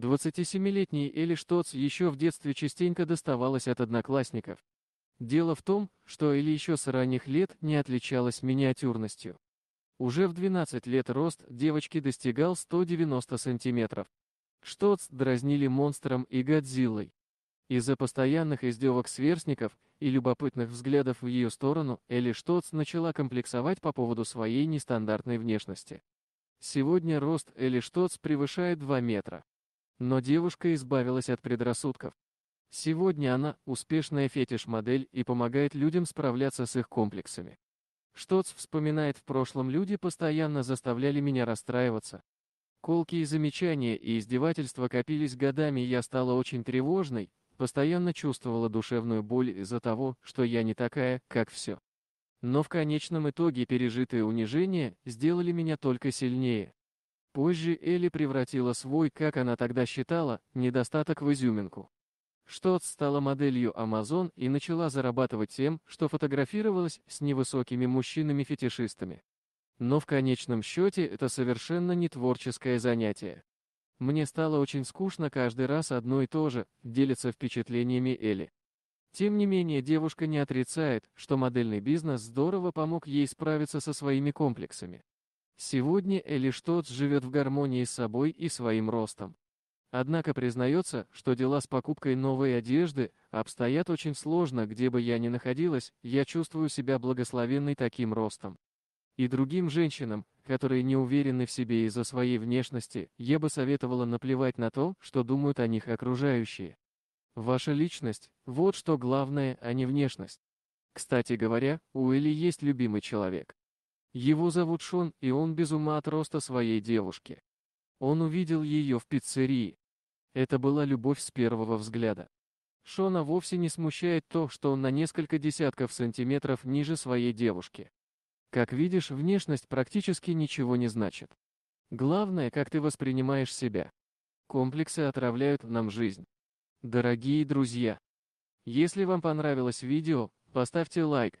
27-летней Эли Штоц еще в детстве частенько доставалась от одноклассников. Дело в том, что Эли еще с ранних лет не отличалась миниатюрностью. Уже в 12 лет рост девочки достигал 190 сантиметров. Штоц дразнили монстром и Годзиллой. Из-за постоянных издевок сверстников и любопытных взглядов в ее сторону Эли Штоц начала комплексовать по поводу своей нестандартной внешности. Сегодня рост Эли Штоц превышает 2 метра. Но девушка избавилась от предрассудков. Сегодня она – успешная фетиш-модель и помогает людям справляться с их комплексами. Штоц вспоминает, в прошлом люди постоянно заставляли меня расстраиваться. Колки и замечания и издевательства копились годами, и я стала очень тревожной, постоянно чувствовала душевную боль из-за того, что я не такая, как все. Но в конечном итоге пережитые унижения сделали меня только сильнее. Позже Элли превратила свой, как она тогда считала, недостаток в изюминку. Штот стала моделью Amazon и начала зарабатывать тем, что фотографировалась с невысокими мужчинами-фетишистами. Но в конечном счете это совершенно не творческое занятие. Мне стало очень скучно каждый раз одно и то же, делится впечатлениями Элли. Тем не менее девушка не отрицает, что модельный бизнес здорово помог ей справиться со своими комплексами. Сегодня Элли Штоц живет в гармонии с собой и своим ростом. Однако признается, что дела с покупкой новой одежды обстоят очень сложно, где бы я ни находилась, я чувствую себя благословенной таким ростом. И другим женщинам, которые не уверены в себе из-за своей внешности, я бы советовала наплевать на то, что думают о них окружающие. Ваша личность – вот что главное, а не внешность. Кстати говоря, у Эли есть любимый человек. Его зовут Шон, и он без ума от роста своей девушки. Он увидел ее в пиццерии. Это была любовь с первого взгляда. Шона вовсе не смущает то, что он на несколько десятков сантиметров ниже своей девушки. Как видишь, внешность практически ничего не значит. Главное, как ты воспринимаешь себя. Комплексы отравляют нам жизнь. Дорогие друзья, если вам понравилось видео, поставьте лайк,